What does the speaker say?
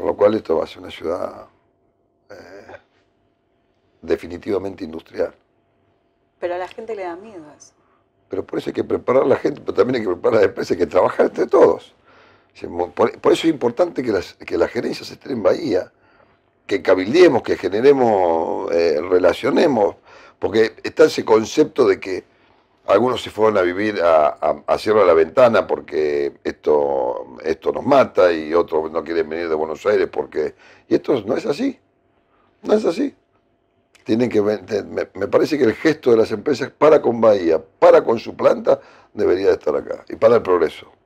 Con lo cual esto va a ser una ciudad eh, definitivamente industrial. Pero a la gente le da miedo eso. Pero por eso hay que preparar a la gente, pero también hay que preparar a la empresa, hay que trabajar entre todos. Por, eso es importante que las, que las gerencias estén en Bahía, que cabildeemos, que generemos, eh, relacionemos, porque está ese concepto de que algunos se fueron a vivir a, a, a de la Ventana porque esto, esto nos mata y otros no quieren venir de Buenos Aires porque... Y esto no es así, no es así. Tienen que, me parece que el gesto de las empresas para con Bahía, para con su planta, debería de estar acá y para el progreso.